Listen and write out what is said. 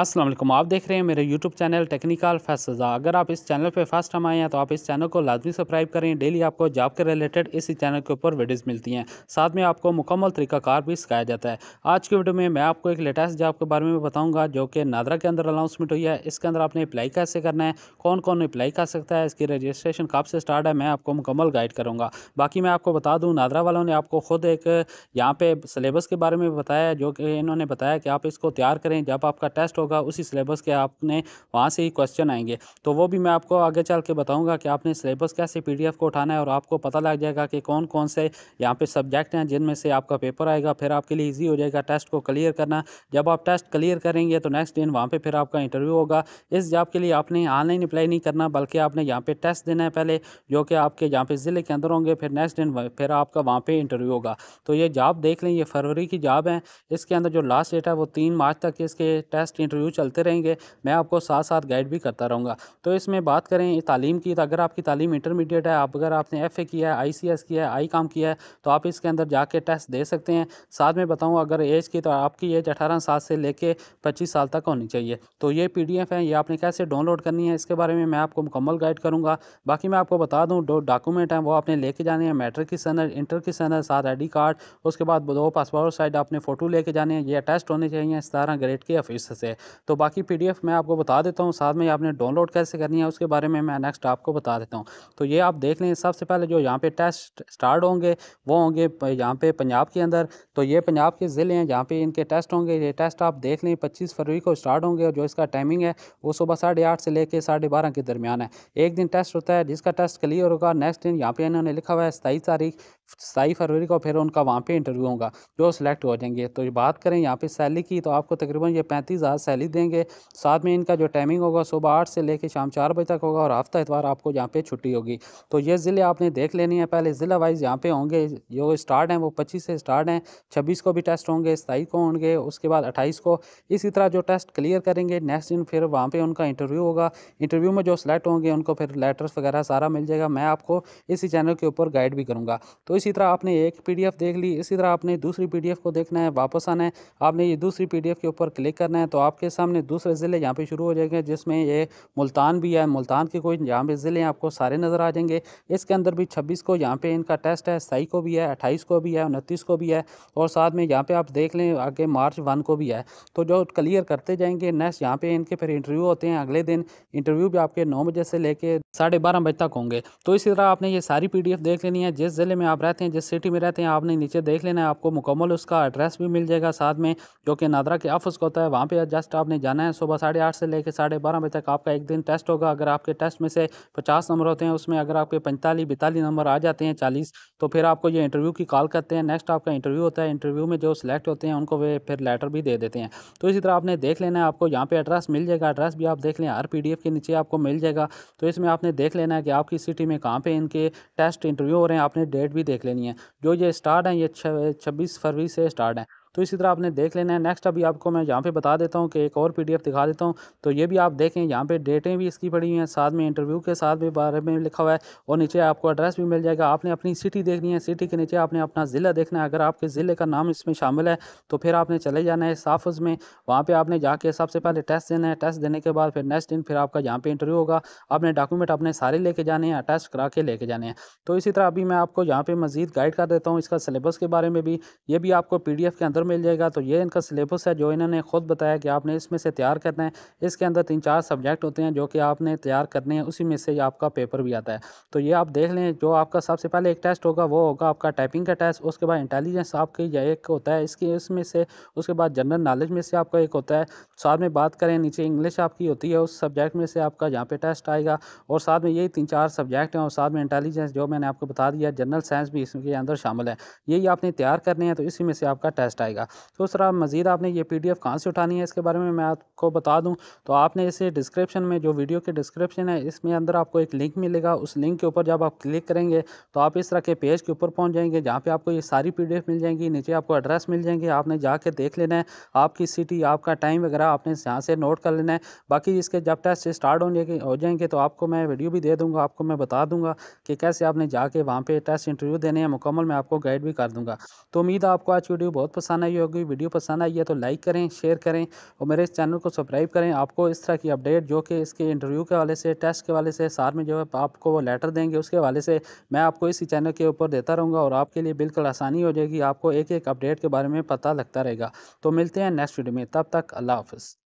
अस्सलाम वालेकुम आप देख रहे हैं मेरे यूट्यूब चैनल टेक्निकल फैसजा अगर आप इस चैनल पे फर्स्ट टाइम आए हैं तो आप इस चैनल को लाजमी सब्सक्राइब करें डेली आपको जॉब के रिलेटेड इसी चैनल के ऊपर वीडियोस मिलती हैं साथ में आपको मुकम्मल तरीकाकार भी सिखाया जाता है आज की वीडियो में मैं आपको एक लेटेस्ट जॉब के बारे में बताऊँगा जो कि नादरा के अंदर अनाउंसमेंट हुई है इसके अंदर आपने अप्लाई कैसे करना है कौन कौन अप्लाई कर सकता है इसकी रजिस्ट्रेशन कब से स्टार्ट है मैं आपको मुकम्मल गाइड करूँगा बाकी मैं आपको बता दूँ नादरा वालों ने आपको खुद एक यहाँ पर सलेबस के बारे में बताया जो कि इन्होंने बताया कि आप इसको तैयार करें जब आपका टेस्ट होगा उसी सिलेबस के आपने वहाँ से ही क्वेश्चन आएंगे तो वो भी मैं आपको आगे चल के बताऊँगा कि आपने सिलेबस कैसे पी को उठाना है और आपको पता लग जाएगा कि कौन कौन से यहाँ पर सब्जेक्ट हैं जिनमें से आपका पेपर आएगा फिर आपके लिए ईजी हो जाएगा टेस्ट को क्लियर करना जब आप टेस्ट क्लियर करेंगे तो नेक्स्ट दिन वहाँ पर फिर आपका इंटरव्यू होगा इस जॉब के लिए आपने ऑनलाइन अप्लाई नहीं करना बल्कि आपने यहाँ पर टेस्ट देना है पहले जो कि आपके यहाँ पे ज़िले के अंदर होंगे फिर नेक्स्ट दिन फिर आपका वहाँ पे इंटरव्यू होगा तो ये जॉब देख लें ये फरवरी की जॉब है इसके अंदर जो लास्ट डेट है वो तीन मार्च तक इसके टेस्ट इंटरव्यू चलते रहेंगे मैं आपको साथ साथ गाइड भी करता रहूँगा तो इसमें बात करें तालीम की तो अगर आपकी तालीम इंटरमीडिएट है आप अगर आपने एफ़ किया है आई किया है आई काम किया है तो आप इसके अंदर जाके टेस्ट दे सकते हैं साथ में बताऊँ अगर एज की तो आपकी एज अठारह साल से लेके पच्चीस साल तक होनी चाहिए तो ये पी है ये आपने कैसे डाउनलोड करनी है इसके बारे में मैं आपको मुकम्मल गाइड करूँगा बाकी मैं आपको बता दूँ दो डॉक्यूमेंट हैं वो आपने लेके जाने हैं मैट्रिक की सनर इंटर की सनर साथ आई कार्ड उसके बाद दो पासपोर्ट साइड आपने फ़ोटो लेके जाने हैं ये अटैच होने चाहिए सतारह ग्रेड के ऑफिस से तो बाकी पी मैं आपको बता देता हूँ साथ में आपने डाउनलोड कैसे करनी है उसके बारे में मैं नेक्स्ट आपको बता देता हूँ तो ये आप देख लें सबसे पहले जो यहाँ पे टेस्ट स्टार्ट होंगे वो होंगे यहाँ पे पंजाब के अंदर तो ये पंजाब के ज़िले हैं जहाँ पे इनके टेस्ट होंगे ये टेस्ट आप देख लें पच्चीस फरवरी को स्टार्ट होंगे और जो इसका टाइमिंग है वो सुबह साढ़े आठ से लेकर साढ़े बारह के दरमियान है एक दिन टेस्ट होता है जिसका टेस्ट क्लियर होगा नेक्स्ट दिन यहाँ पे इन्होंने लिखा हुआ है सताईस तारीख सताईस फरवरी को फिर उनका वहाँ पे इंटरव्यू होगा जो सिलेक्ट हो जाएंगे तो बात करें यहाँ पे सैली की तो आपको तकरीबन ये पैंतीस हज़ार सैली देंगे साथ में इनका जो टाइमिंग होगा सुबह आठ से लेकर शाम चार बजे तक होगा और हफ्ता एतवार आपको यहाँ पे छुट्टी होगी तो ये ज़िले आपने देख लेनी है पहले ज़िला वाइज यहाँ पे होंगे जो स्टार्ट हैं वो पच्चीस से स्टार्ट हैं छब्बीस को भी टेस्ट होंगे सताईस को होंगे उसके बाद अट्ठाईस को इसी तरह जो टेस्ट क्लियर करेंगे नेक्स्ट दिन फिर वहाँ पर उनका इंटरव्यू होगा इंटरव्यू में जो सिलेक्ट होंगे उनको फिर लेटर्स वगैरह सारा मिल जाएगा मैं आपको इसी चैनल के ऊपर गाइड भी करूँगा तो इसी तरह आपने एक पी देख ली इसी तरह आपने दूसरी पी को देखना है वापस आना है आपने ये दूसरी पी के ऊपर क्लिक करना है तो आप आपके सामने दूसरे ज़िले यहाँ पे शुरू हो जाएंगे जिसमें ये मुल्तान भी है मुल्तान के कोई यहाँ पे ज़िले आपको सारे नज़र आ जाएंगे इसके अंदर भी छब्बीस को यहाँ पे इनका टेस्ट है सही को भी है अट्ठाईस को भी है उनतीस को भी है और साथ में यहाँ पे आप देख लें आगे मार्च वन को भी है तो जो क्लियर करते जाएंगे नेक्स्ट यहाँ पर इनके फिर इंटरव्यू होते हैं अगले दिन इंटरव्यू भी आपके नौ बजे से लेके साढ़े बारह बजे तक होंगे तो इसी तरह आपने ये सारी पी देख लेनी है जिस ज़िले में आप रहते हैं जिस सिटी में रहते हैं आपने नीचे देख लेना है आपको मुकम्मल उसका एड्रेस भी मिल जाएगा साथ में जो कि नादरा के ऑफिस को होता है वहाँ पर टेस्ट आपने जाना है सुबह साढ़े आठ से लेकर साढ़े बारह बजे तक आपका एक दिन टेस्ट होगा अगर आपके टेस्ट में से पचास नंबर होते हैं उसमें अगर आपके पैंतालीस बैतालीस नंबर आ जाते हैं चालीस तो फिर आपको ये इंटरव्यू की कॉल करते हैं नेक्स्ट आपका इंटरव्यू होता है इंटरव्यू में जो सिलेक्ट होते हैं उनको वे फिर लेटर भी दे देते हैं तो इसी तरह आपने देख लेना है आपको यहाँ पर एड्रेस मिल जाएगा एड्रेस भी आप देख लें हर पी के नीचे आपको मिल जाएगा तो इसमें आपने देख लेना है कि आपकी सिटी में कहाँ पर इनके टेस्ट इंटरव्यू हो रहे हैं आपने डेट भी देख लेनी है जो ये स्टार्ट हैं ये छब्बीस फरवरी से स्टार्ट हैं तो इसी तरह आपने देख लेना है नेक्स्ट अभी आपको मैं यहाँ पे बता देता हूँ कि एक और पी दिखा देता हूँ तो ये भी आप देखें यहाँ पर डेटें भी इसकी पड़ी हुई हैं साथ में इंटरव्यू के साथ भी बारे में लिखा हुआ है और नीचे आपको एड्रेस भी मिल जाएगा आपने अपनी सिटी देखनी है सिटी के नीचे आपने अपना ज़िला देखना है अगर आपके ज़िले का नाम इसमें शामिल है तो फिर आपने चले जाना है साफज में वहाँ पर आपने जाके सबसे पहले टेस्ट देना है टेस्ट देने के बाद फिर नेक्स्ट दिन फिर आपका यहाँ पर इंटरव्यू होगा आपने डॉक्यूमेंट अपने सारे लेके जाने हैं अटैच करा के लेके जाने हैं तो इसी तरह अभी मैं आपको यहाँ पर मज़ीद गाइड कर देता हूँ इसका सिलेबस के बारे में भी ये भी आपको पी के अंदर अंदर मिल जाएगा तो ये इनका सिलेबस है जो इन्होंने खुद बताया कि आपने इसमें से तैयार करना है इसके अंदर तीन चार सब्जेक्ट होते हैं जो कि आपने तैयार करने हैं उसी में से आपका पेपर भी आता है तो ये आप देख लें जो आपका सबसे पहले एक टेस्ट होगा वो होगा आपका टाइपिंग का टेस्ट उसके बाद इंटेलिजेंस आपकी या एक होता है इसकी इसमें से उसके बाद जनरल नॉलेज में से आपका एक होता है साथ में बात करें नीचे इंग्लिश आपकी होती है उस सब्जेक्ट में से आपका यहाँ पे टेस्ट आएगा और साथ में यही तीन चार सब्जेक्ट हैं और साथ में इंटेलिजेंस जो मैंने आपको बता दिया जनरल साइंस भी इसके अंदर शामिल है यही आपने तैयार करने हैं तो इसी में से आपका टेस्ट आएगा आएगा तो सर आप मज़ीद आपने ये पी डी एफ कहाँ से उठानी है इसके बारे में मैं आपको बता दूँ तो आपने इसे डिस्क्रिप्शन में जो वीडियो के डिस्क्रिप्शन है इसमें अंदर आपको एक लिंक मिलेगा उस लिंक के ऊपर जब आप क्लिक करेंगे तो आप इस तरह के पेज के ऊपर पहुँच जाएंगे जहाँ पर आपको ये सारी पी मिल जाएंगी नीचे आपको एड्रेस मिल जाएंगे आपने जाके देख लेना है आपकी सिटी आपका टाइम वगैरह आपने यहाँ से नोट कर लेना है बाकी इसके जब टेस्ट स्टार्ट हो जाएंगे हो जाएंगे तो आपको मैं वीडियो भी दे दूँगा आपको मैं बता दूँगा कि कैसे आपने जाके वहाँ पर टेस्ट इंटरव्यू देने हैं मुकम्मल मैं आपको गाइड भी कर दूँगा तो उम्मीद है आपको आज वीडियो बहुत पसंद पसंद आई होगी वीडियो पसंद आई है तो लाइक करें शेयर करें और मेरे चैनल को सब्सक्राइब करें आपको इस तरह की अपडेट जो कि इसके इंटरव्यू के वाले से टेस्ट के वाले से साथ में जो है आपको वो लेटर देंगे उसके वाले से मैं आपको इसी चैनल के ऊपर देता रहूँगा और आपके लिए बिल्कुल आसानी हो जाएगी आपको एक एक अपडेट के बारे में पता लगता रहेगा तो मिलते हैं नेक्स्ट वीडियो में तब तक अल्लाह हाफ़